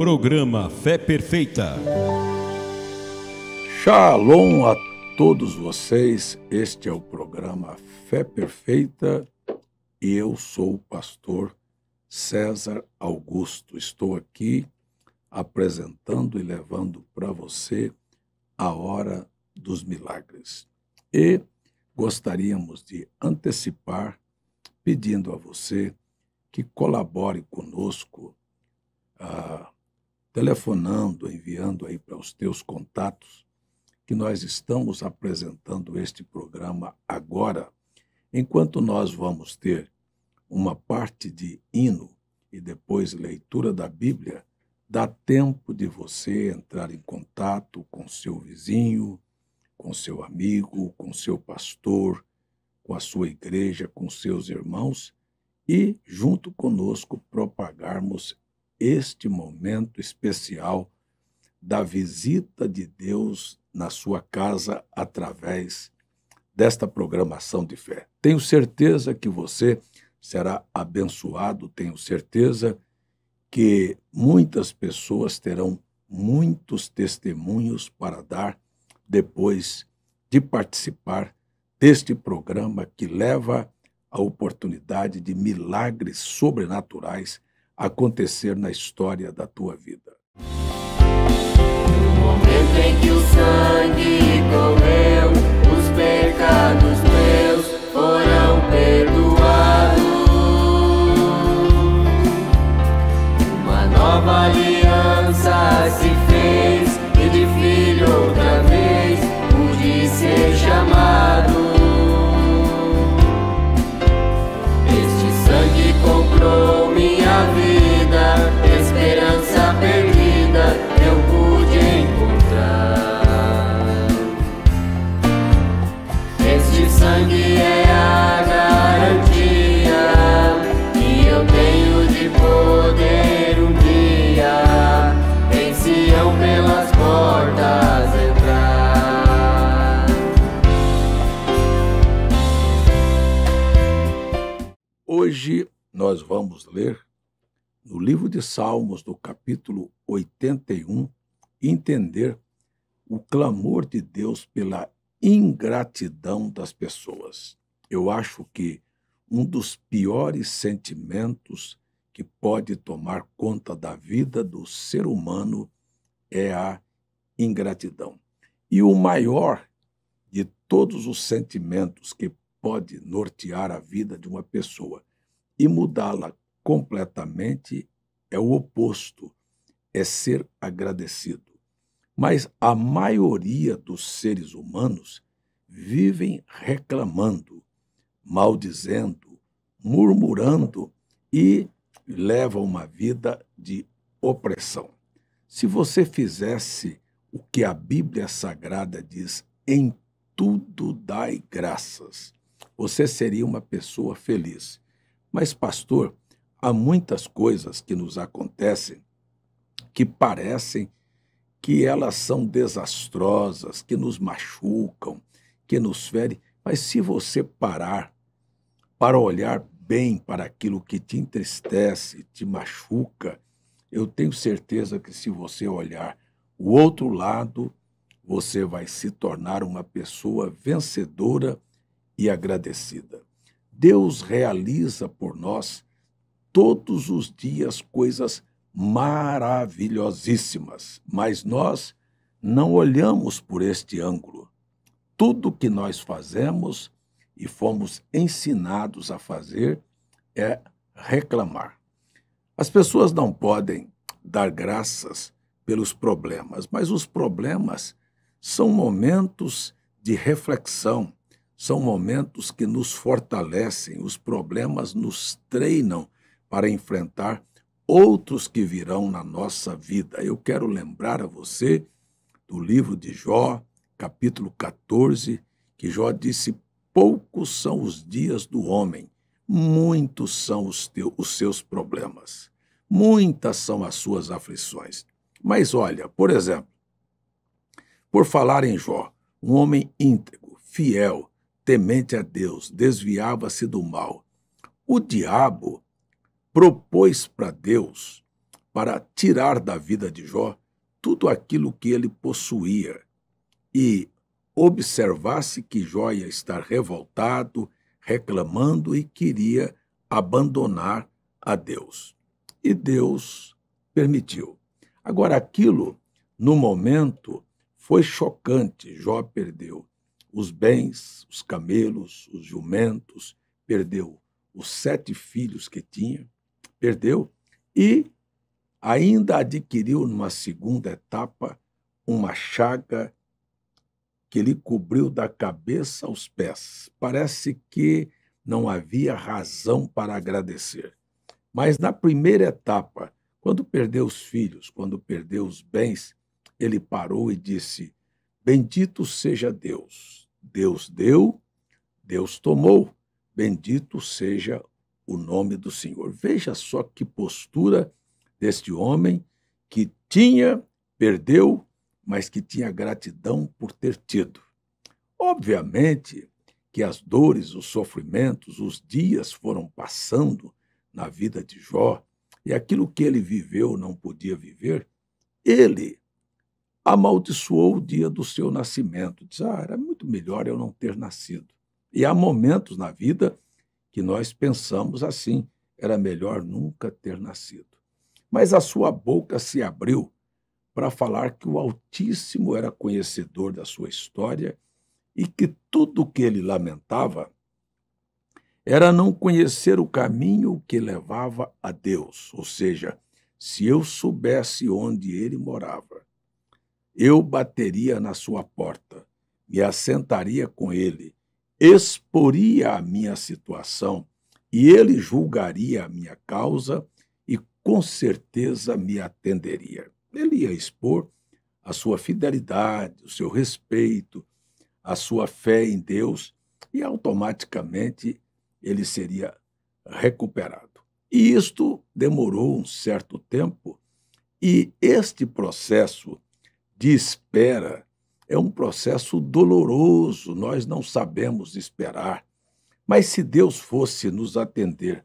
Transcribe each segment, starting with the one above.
Programa Fé Perfeita. Shalom a todos vocês. Este é o programa Fé Perfeita e eu sou o pastor César Augusto. Estou aqui apresentando e levando para você a hora dos milagres. E gostaríamos de antecipar pedindo a você que colabore conosco. Ah, telefonando, enviando aí para os teus contatos, que nós estamos apresentando este programa agora, enquanto nós vamos ter uma parte de hino e depois leitura da Bíblia, dá tempo de você entrar em contato com seu vizinho, com seu amigo, com seu pastor, com a sua igreja, com seus irmãos e, junto conosco, propagarmos este momento especial da visita de Deus na sua casa através desta programação de fé. Tenho certeza que você será abençoado, tenho certeza que muitas pessoas terão muitos testemunhos para dar depois de participar deste programa que leva a oportunidade de milagres sobrenaturais acontecer na história da tua vida. No momento em que o sangue correu, os pecados livro de Salmos, do capítulo 81, entender o clamor de Deus pela ingratidão das pessoas. Eu acho que um dos piores sentimentos que pode tomar conta da vida do ser humano é a ingratidão. E o maior de todos os sentimentos que pode nortear a vida de uma pessoa e mudá-la completamente é o oposto, é ser agradecido. Mas a maioria dos seres humanos vivem reclamando, maldizendo, murmurando e levam uma vida de opressão. Se você fizesse o que a Bíblia Sagrada diz, em tudo dai graças, você seria uma pessoa feliz. Mas, pastor, há muitas coisas que nos acontecem que parecem que elas são desastrosas, que nos machucam, que nos ferem, mas se você parar para olhar bem para aquilo que te entristece, te machuca, eu tenho certeza que se você olhar o outro lado, você vai se tornar uma pessoa vencedora e agradecida. Deus realiza por nós todos os dias coisas maravilhosíssimas, mas nós não olhamos por este ângulo. Tudo que nós fazemos e fomos ensinados a fazer é reclamar. As pessoas não podem dar graças pelos problemas, mas os problemas são momentos de reflexão, são momentos que nos fortalecem, os problemas nos treinam para enfrentar outros que virão na nossa vida. Eu quero lembrar a você do livro de Jó, capítulo 14, que Jó disse: Poucos são os dias do homem, muitos são os, teus, os seus problemas, muitas são as suas aflições. Mas olha, por exemplo, por falar em Jó, um homem íntegro, fiel, temente a Deus, desviava-se do mal. O diabo propôs para Deus para tirar da vida de Jó tudo aquilo que ele possuía e observasse que Jó ia estar revoltado, reclamando e queria abandonar a Deus. E Deus permitiu. Agora, aquilo, no momento, foi chocante. Jó perdeu os bens, os camelos, os jumentos, perdeu os sete filhos que tinha, perdeu, e ainda adquiriu numa segunda etapa uma chaga que lhe cobriu da cabeça aos pés. Parece que não havia razão para agradecer. Mas na primeira etapa, quando perdeu os filhos, quando perdeu os bens, ele parou e disse: Bendito seja Deus. Deus deu, Deus tomou. Bendito seja o nome do Senhor. Veja só que postura deste homem que tinha, perdeu, mas que tinha gratidão por ter tido. Obviamente que as dores, os sofrimentos, os dias foram passando na vida de Jó e aquilo que ele viveu não podia viver, ele amaldiçoou o dia do seu nascimento. Diz, ah, era muito melhor eu não ter nascido. E há momentos na vida que nós pensamos assim, era melhor nunca ter nascido. Mas a sua boca se abriu para falar que o Altíssimo era conhecedor da sua história e que tudo o que ele lamentava era não conhecer o caminho que levava a Deus, ou seja, se eu soubesse onde ele morava, eu bateria na sua porta, me assentaria com ele exporia a minha situação e ele julgaria a minha causa e com certeza me atenderia. Ele ia expor a sua fidelidade, o seu respeito, a sua fé em Deus e automaticamente ele seria recuperado. E isto demorou um certo tempo e este processo de espera é um processo doloroso, nós não sabemos esperar. Mas se Deus fosse nos atender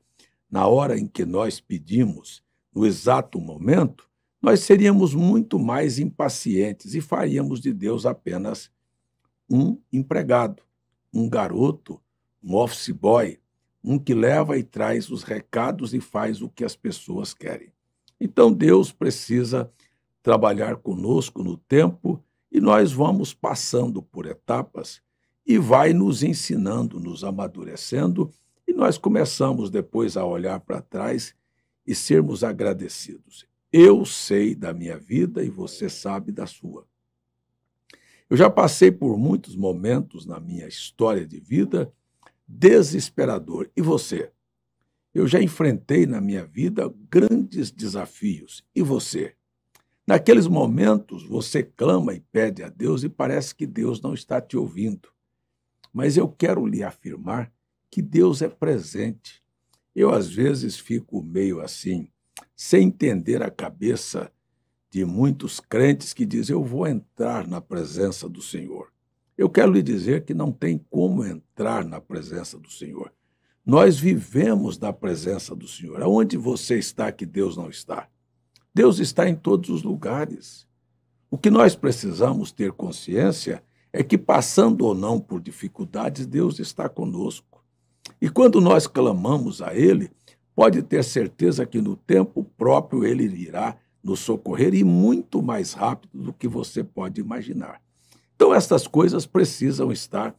na hora em que nós pedimos, no exato momento, nós seríamos muito mais impacientes e faríamos de Deus apenas um empregado, um garoto, um office boy, um que leva e traz os recados e faz o que as pessoas querem. Então Deus precisa trabalhar conosco no tempo e nós vamos passando por etapas e vai nos ensinando, nos amadurecendo, e nós começamos depois a olhar para trás e sermos agradecidos. Eu sei da minha vida e você sabe da sua. Eu já passei por muitos momentos na minha história de vida desesperador. E você? Eu já enfrentei na minha vida grandes desafios. E você? Naqueles momentos, você clama e pede a Deus e parece que Deus não está te ouvindo. Mas eu quero lhe afirmar que Deus é presente. Eu, às vezes, fico meio assim, sem entender a cabeça de muitos crentes que dizem: Eu vou entrar na presença do Senhor. Eu quero lhe dizer que não tem como entrar na presença do Senhor. Nós vivemos na presença do Senhor. Aonde você está que Deus não está? Deus está em todos os lugares. O que nós precisamos ter consciência é que, passando ou não por dificuldades, Deus está conosco. E quando nós clamamos a Ele, pode ter certeza que no tempo próprio Ele irá nos socorrer e muito mais rápido do que você pode imaginar. Então, essas coisas precisam estar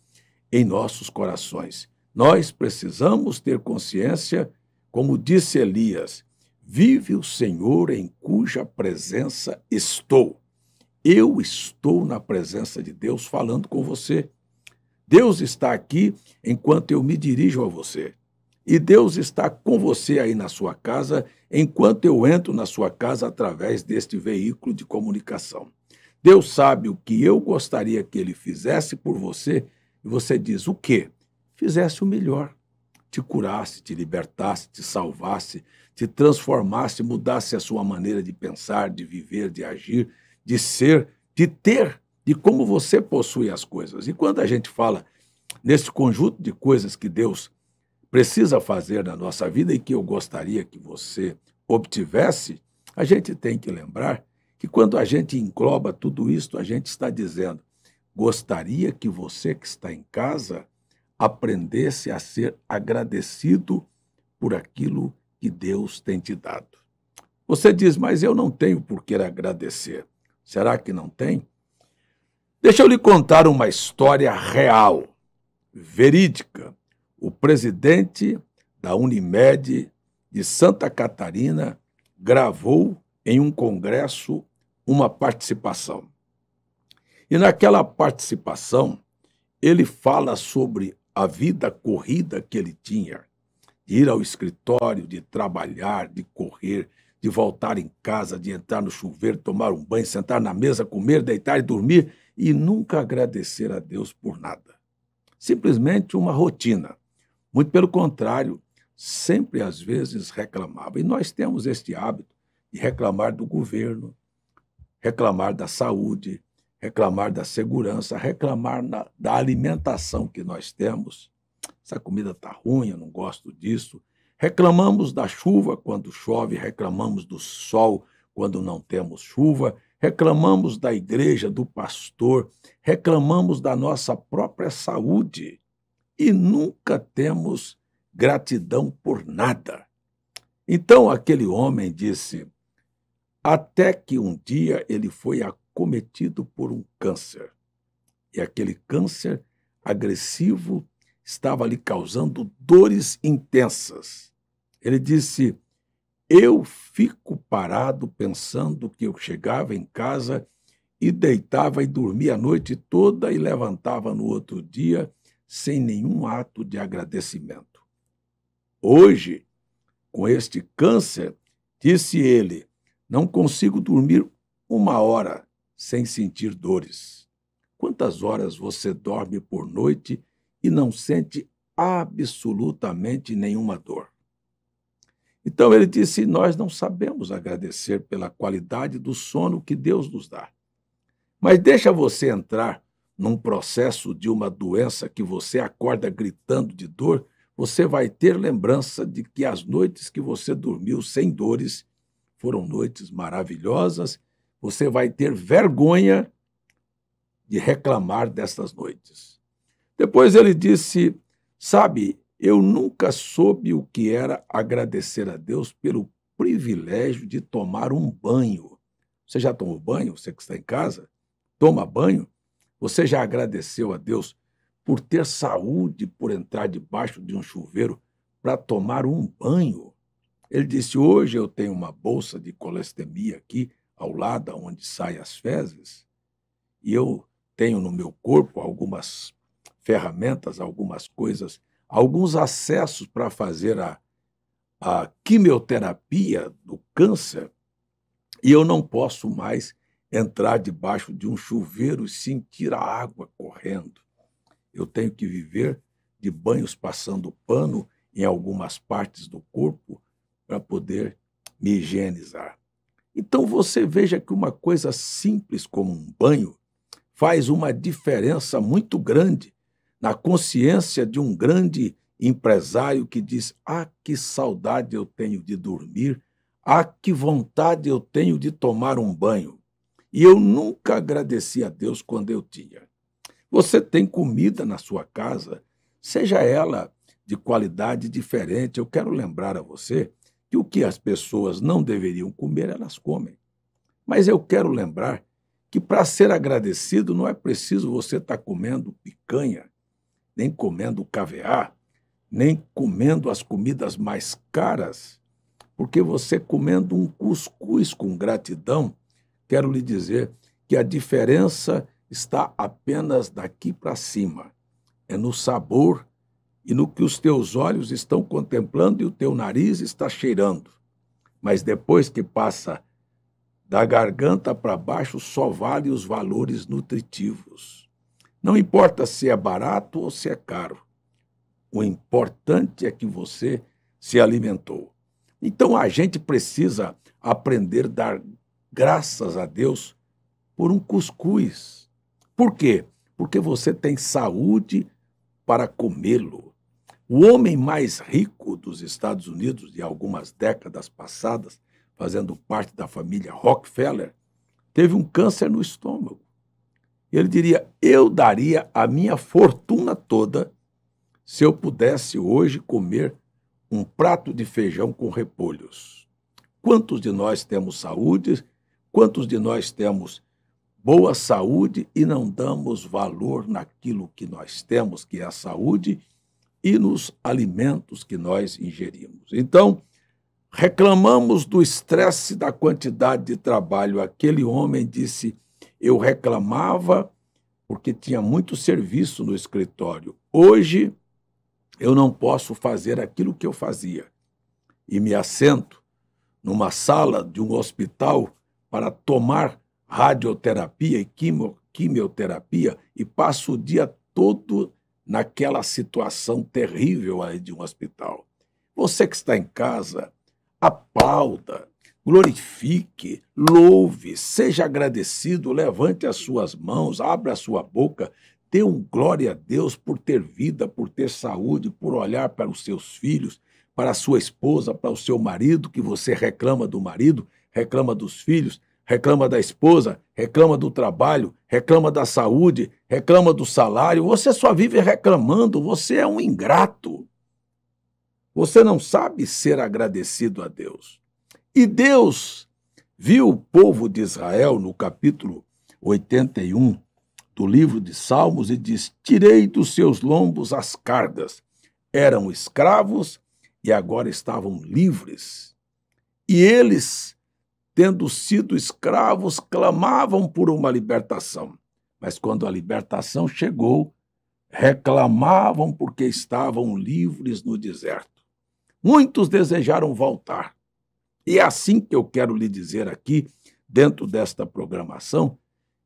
em nossos corações. Nós precisamos ter consciência, como disse Elias, Vive o Senhor em cuja presença estou. Eu estou na presença de Deus falando com você. Deus está aqui enquanto eu me dirijo a você. E Deus está com você aí na sua casa enquanto eu entro na sua casa através deste veículo de comunicação. Deus sabe o que eu gostaria que ele fizesse por você e você diz o quê? Fizesse o melhor. Te curasse, te libertasse, te salvasse, se transformasse, mudasse a sua maneira de pensar, de viver, de agir, de ser, de ter, de como você possui as coisas. E quando a gente fala nesse conjunto de coisas que Deus precisa fazer na nossa vida e que eu gostaria que você obtivesse, a gente tem que lembrar que quando a gente engloba tudo isso, a gente está dizendo: gostaria que você que está em casa aprendesse a ser agradecido por aquilo que Deus tem te dado. Você diz, mas eu não tenho por que agradecer. Será que não tem? Deixa eu lhe contar uma história real, verídica. O presidente da Unimed de Santa Catarina gravou em um congresso uma participação. E naquela participação, ele fala sobre a vida corrida que ele tinha ir ao escritório, de trabalhar, de correr, de voltar em casa, de entrar no chuveiro, tomar um banho, sentar na mesa, comer, deitar e dormir e nunca agradecer a Deus por nada. Simplesmente uma rotina. Muito pelo contrário, sempre às vezes reclamava. E nós temos este hábito de reclamar do governo, reclamar da saúde, reclamar da segurança, reclamar na, da alimentação que nós temos essa comida está ruim, eu não gosto disso. Reclamamos da chuva quando chove, reclamamos do sol quando não temos chuva, reclamamos da igreja, do pastor, reclamamos da nossa própria saúde e nunca temos gratidão por nada. Então aquele homem disse: até que um dia ele foi acometido por um câncer. E aquele câncer agressivo estava lhe causando dores intensas. Ele disse: Eu fico parado pensando que eu chegava em casa e deitava e dormia a noite toda e levantava no outro dia sem nenhum ato de agradecimento. Hoje, com este câncer, disse ele, não consigo dormir uma hora sem sentir dores. Quantas horas você dorme por noite e não sente absolutamente nenhuma dor. Então ele disse: Nós não sabemos agradecer pela qualidade do sono que Deus nos dá. Mas deixa você entrar num processo de uma doença que você acorda gritando de dor, você vai ter lembrança de que as noites que você dormiu sem dores foram noites maravilhosas. Você vai ter vergonha de reclamar dessas noites. Depois ele disse: Sabe, eu nunca soube o que era agradecer a Deus pelo privilégio de tomar um banho. Você já tomou banho? Você que está em casa? Toma banho? Você já agradeceu a Deus por ter saúde, por entrar debaixo de um chuveiro para tomar um banho? Ele disse: Hoje eu tenho uma bolsa de colestemia aqui ao lado onde saem as fezes, e eu tenho no meu corpo algumas ferramentas, algumas coisas, alguns acessos para fazer a, a quimioterapia do câncer e eu não posso mais entrar debaixo de um chuveiro e sentir a água correndo. Eu tenho que viver de banhos passando pano em algumas partes do corpo para poder me higienizar. Então você veja que uma coisa simples como um banho faz uma diferença muito grande na consciência de um grande empresário que diz: Ah, que saudade eu tenho de dormir, ah, que vontade eu tenho de tomar um banho. E eu nunca agradeci a Deus quando eu tinha. Você tem comida na sua casa, seja ela de qualidade diferente. Eu quero lembrar a você que o que as pessoas não deveriam comer, elas comem. Mas eu quero lembrar que para ser agradecido não é preciso você estar tá comendo picanha, nem comendo caviar, nem comendo as comidas mais caras, porque você comendo um cuscuz com gratidão, quero lhe dizer que a diferença está apenas daqui para cima. É no sabor e no que os teus olhos estão contemplando e o teu nariz está cheirando. Mas depois que passa da garganta para baixo, só vale os valores nutritivos. Não importa se é barato ou se é caro. O importante é que você se alimentou. Então a gente precisa aprender a dar graças a Deus por um cuscuz. Por quê? Porque você tem saúde para comê-lo. O homem mais rico dos Estados Unidos de algumas décadas passadas, fazendo parte da família Rockefeller, teve um câncer no estômago. Ele diria: Eu daria a minha fortuna toda se eu pudesse hoje comer um prato de feijão com repolhos. Quantos de nós temos saúde? Quantos de nós temos boa saúde e não damos valor naquilo que nós temos, que é a saúde, e nos alimentos que nós ingerimos? Então, reclamamos do estresse da quantidade de trabalho. Aquele homem disse eu reclamava porque tinha muito serviço no escritório. Hoje eu não posso fazer aquilo que eu fazia e me assento numa sala de um hospital para tomar radioterapia e quimio, quimioterapia e passo o dia todo naquela situação terrível aí de um hospital. Você que está em casa, aplauda, glorifique, louve, seja agradecido, levante as suas mãos, abra a sua boca, dê um glória a Deus por ter vida, por ter saúde, por olhar para os seus filhos, para a sua esposa, para o seu marido, que você reclama do marido, reclama dos filhos, reclama da esposa, reclama do trabalho, reclama da saúde, reclama do salário. Você só vive reclamando, você é um ingrato. Você não sabe ser agradecido a Deus. E Deus viu o povo de Israel no capítulo 81 do livro de Salmos e diz: Tirei dos seus lombos as cargas. Eram escravos e agora estavam livres. E eles, tendo sido escravos, clamavam por uma libertação. Mas quando a libertação chegou, reclamavam porque estavam livres no deserto. Muitos desejaram voltar, e é assim que eu quero lhe dizer aqui, dentro desta programação,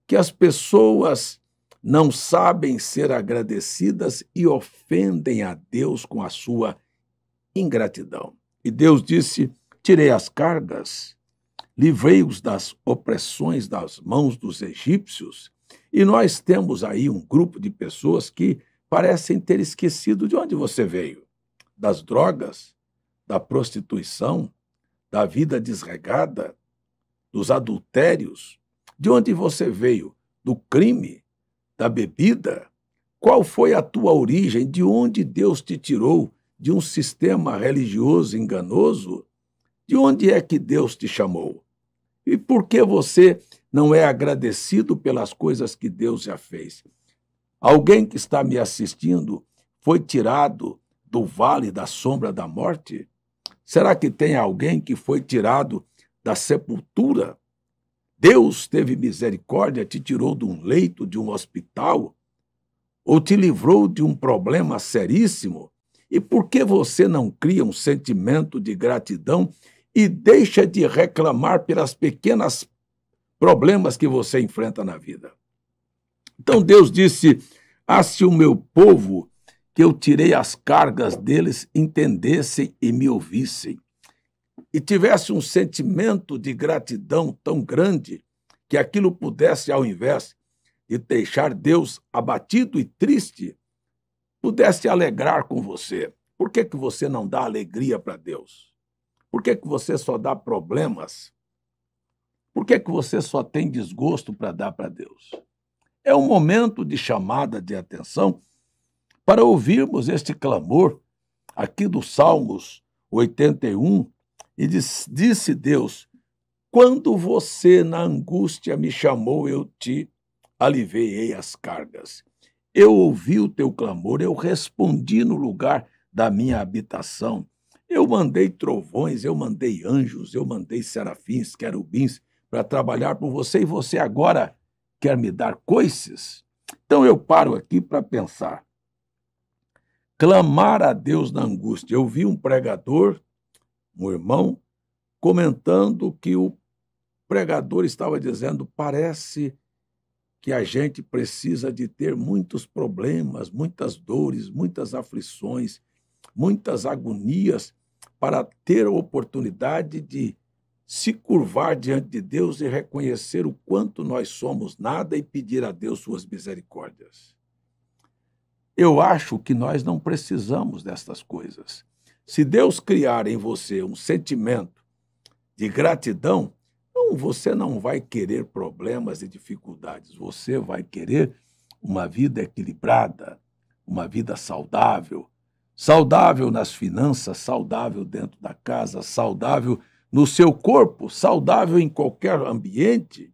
que as pessoas não sabem ser agradecidas e ofendem a Deus com a sua ingratidão. E Deus disse: Tirei as cargas, livrei-os das opressões das mãos dos egípcios. E nós temos aí um grupo de pessoas que parecem ter esquecido de onde você veio: das drogas, da prostituição, da vida desregada, dos adultérios? De onde você veio? Do crime? Da bebida? Qual foi a tua origem? De onde Deus te tirou? De um sistema religioso enganoso? De onde é que Deus te chamou? E por que você não é agradecido pelas coisas que Deus já fez? Alguém que está me assistindo foi tirado do vale da sombra da morte? Será que tem alguém que foi tirado da sepultura? Deus teve misericórdia, te tirou de um leito, de um hospital, ou te livrou de um problema seríssimo? E por que você não cria um sentimento de gratidão e deixa de reclamar pelas pequenas problemas que você enfrenta na vida? Então Deus disse: Ah, se o meu povo que eu tirei as cargas deles, entendessem e me ouvissem. E tivesse um sentimento de gratidão tão grande que aquilo pudesse, ao invés de deixar Deus abatido e triste, pudesse alegrar com você. Por que, que você não dá alegria para Deus? Por que, que você só dá problemas? Por que, que você só tem desgosto para dar para Deus? É um momento de chamada de atenção para ouvirmos este clamor aqui do Salmos 81, e diz, disse Deus: Quando você na angústia me chamou, eu te aliviei as cargas. Eu ouvi o teu clamor, eu respondi no lugar da minha habitação. Eu mandei trovões, eu mandei anjos, eu mandei serafins, querubins para trabalhar por você e você agora quer me dar coices? Então eu paro aqui para pensar clamar a Deus na angústia. Eu vi um pregador, um irmão, comentando que o pregador estava dizendo: parece que a gente precisa de ter muitos problemas, muitas dores, muitas aflições, muitas agonias para ter a oportunidade de se curvar diante de Deus e reconhecer o quanto nós somos nada e pedir a Deus suas misericórdias. Eu acho que nós não precisamos dessas coisas. Se Deus criar em você um sentimento de gratidão, não, você não vai querer problemas e dificuldades, você vai querer uma vida equilibrada, uma vida saudável, saudável nas finanças, saudável dentro da casa, saudável no seu corpo, saudável em qualquer ambiente.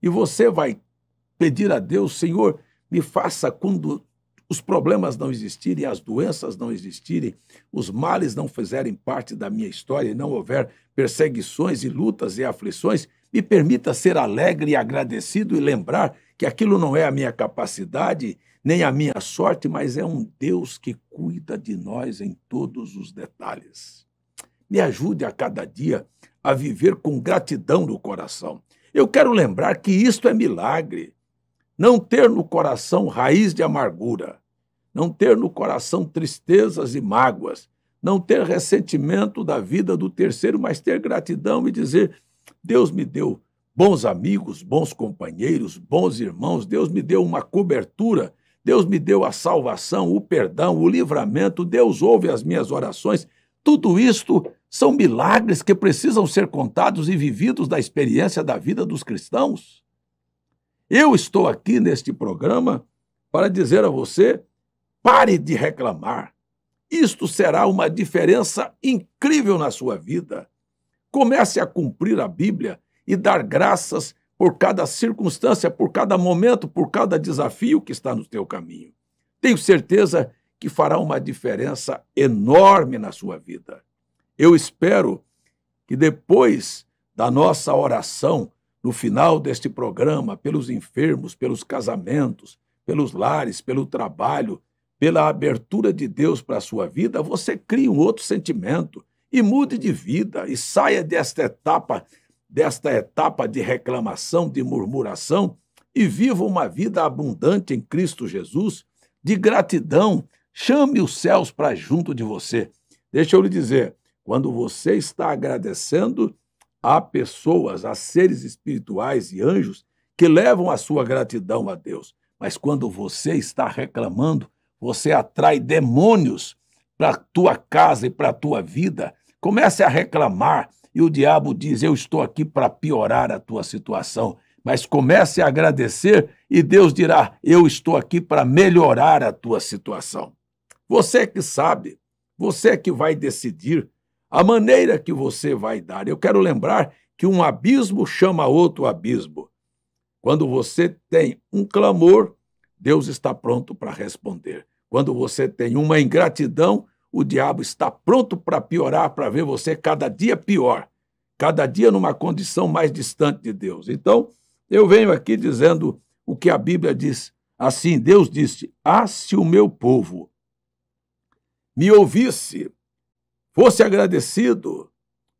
E você vai pedir a Deus, Senhor, me faça os problemas não existirem, as doenças não existirem, os males não fizerem parte da minha história e não houver perseguições e lutas e aflições, me permita ser alegre e agradecido e lembrar que aquilo não é a minha capacidade nem a minha sorte, mas é um Deus que cuida de nós em todos os detalhes. Me ajude a cada dia a viver com gratidão no coração. Eu quero lembrar que isto é milagre não ter no coração raiz de amargura, não ter no coração tristezas e mágoas, não ter ressentimento da vida do terceiro, mas ter gratidão e dizer: Deus me deu bons amigos, bons companheiros, bons irmãos, Deus me deu uma cobertura, Deus me deu a salvação, o perdão, o livramento, Deus ouve as minhas orações. Tudo isto são milagres que precisam ser contados e vividos da experiência da vida dos cristãos. Eu estou aqui neste programa para dizer a você: pare de reclamar. Isto será uma diferença incrível na sua vida. Comece a cumprir a Bíblia e dar graças por cada circunstância, por cada momento, por cada desafio que está no teu caminho. Tenho certeza que fará uma diferença enorme na sua vida. Eu espero que depois da nossa oração no final deste programa, pelos enfermos, pelos casamentos, pelos lares, pelo trabalho, pela abertura de Deus para a sua vida, você crie um outro sentimento e mude de vida e saia desta etapa, desta etapa de reclamação, de murmuração e viva uma vida abundante em Cristo Jesus, de gratidão. Chame os céus para junto de você. Deixa eu lhe dizer, quando você está agradecendo, há pessoas, há seres espirituais e anjos que levam a sua gratidão a Deus. Mas quando você está reclamando, você atrai demônios para a tua casa e para a tua vida. Comece a reclamar e o diabo diz: Eu estou aqui para piorar a tua situação. Mas comece a agradecer e Deus dirá: Eu estou aqui para melhorar a tua situação. Você que sabe, você que vai decidir a maneira que você vai dar. Eu quero lembrar que um abismo chama outro abismo. Quando você tem um clamor, Deus está pronto para responder. Quando você tem uma ingratidão, o diabo está pronto para piorar, para ver você cada dia pior, cada dia numa condição mais distante de Deus. Então, eu venho aqui dizendo o que a Bíblia diz. Assim, Deus disse: Ah, se o meu povo me ouvisse fosse agradecido,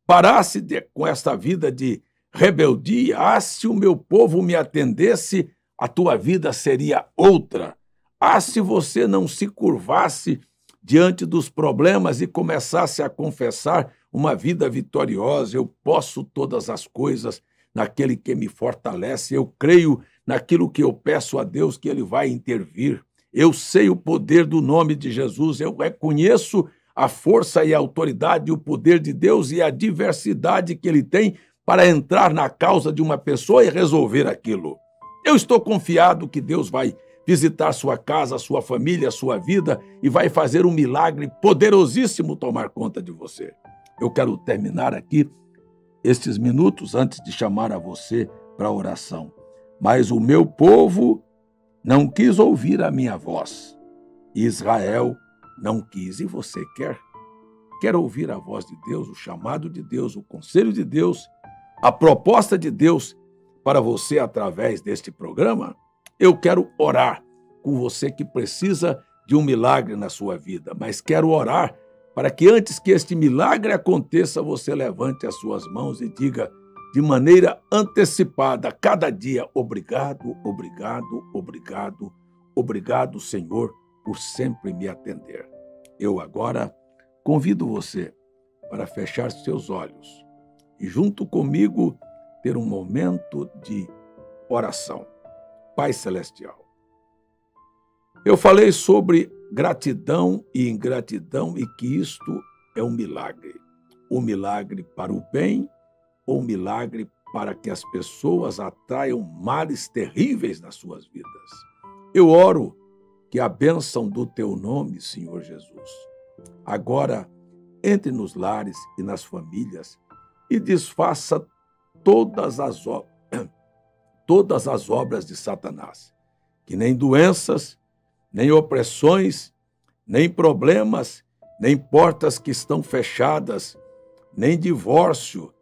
parasse de, com esta vida de rebeldia, ah, se o meu povo me atendesse, a tua vida seria outra. Ah, se você não se curvasse diante dos problemas e começasse a confessar uma vida vitoriosa, eu posso todas as coisas naquele que me fortalece, eu creio naquilo que eu peço a Deus que ele vai intervir. Eu sei o poder do nome de Jesus, eu reconheço a força e a autoridade e o poder de Deus e a diversidade que ele tem para entrar na causa de uma pessoa e resolver aquilo. Eu estou confiado que Deus vai visitar sua casa, sua família, sua vida e vai fazer um milagre poderosíssimo tomar conta de você. Eu quero terminar aqui estes minutos antes de chamar a você para oração. Mas o meu povo não quis ouvir a minha voz. Israel não quis e você quer. Quer ouvir a voz de Deus, o chamado de Deus, o conselho de Deus, a proposta de Deus para você através deste programa? Eu quero orar com você que precisa de um milagre na sua vida, mas quero orar para que antes que este milagre aconteça, você levante as suas mãos e diga de maneira antecipada, cada dia, obrigado, obrigado, obrigado, obrigado, Senhor por sempre me atender. Eu agora convido você para fechar seus olhos e, junto comigo, ter um momento de oração. Pai Celestial, eu falei sobre gratidão e ingratidão e que isto é um milagre. Um milagre para o bem ou um milagre para que as pessoas atraiam males terríveis nas suas vidas. Eu oro que a bênção do teu nome, Senhor Jesus, agora entre nos lares e nas famílias e desfaça todas as, todas as obras de Satanás, que nem doenças, nem opressões, nem problemas, nem portas que estão fechadas, nem divórcio,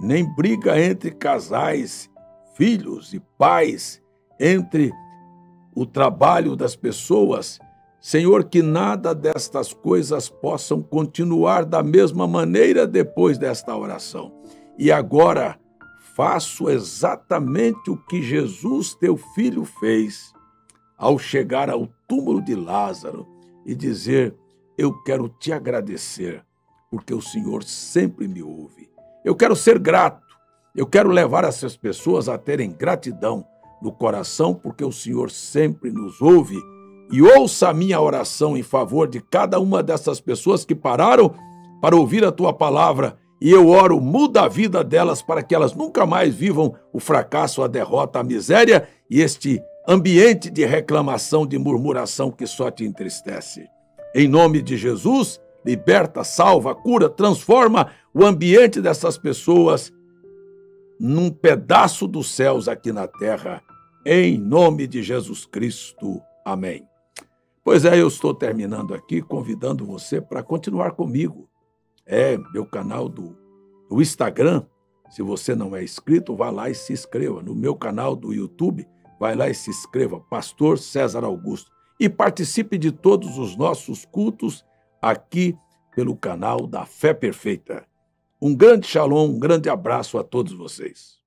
nem briga entre casais, filhos e pais, entre o trabalho das pessoas, Senhor, que nada destas coisas possam continuar da mesma maneira depois desta oração. E agora faço exatamente o que Jesus, teu filho, fez ao chegar ao túmulo de Lázaro e dizer: Eu quero te agradecer, porque o Senhor sempre me ouve. Eu quero ser grato, eu quero levar essas pessoas a terem gratidão do coração, porque o Senhor sempre nos ouve, e ouça a minha oração em favor de cada uma dessas pessoas que pararam para ouvir a tua palavra. E eu oro, muda a vida delas para que elas nunca mais vivam o fracasso, a derrota, a miséria e este ambiente de reclamação, de murmuração que só te entristece. Em nome de Jesus, liberta, salva, cura, transforma o ambiente dessas pessoas num pedaço dos céus aqui na terra em nome de Jesus Cristo. Amém. Pois é, eu estou terminando aqui, convidando você para continuar comigo. É meu canal do, do Instagram. Se você não é inscrito, vá lá e se inscreva. No meu canal do YouTube, vai lá e se inscreva, Pastor César Augusto. E participe de todos os nossos cultos aqui pelo canal da Fé Perfeita. Um grande shalom, um grande abraço a todos vocês.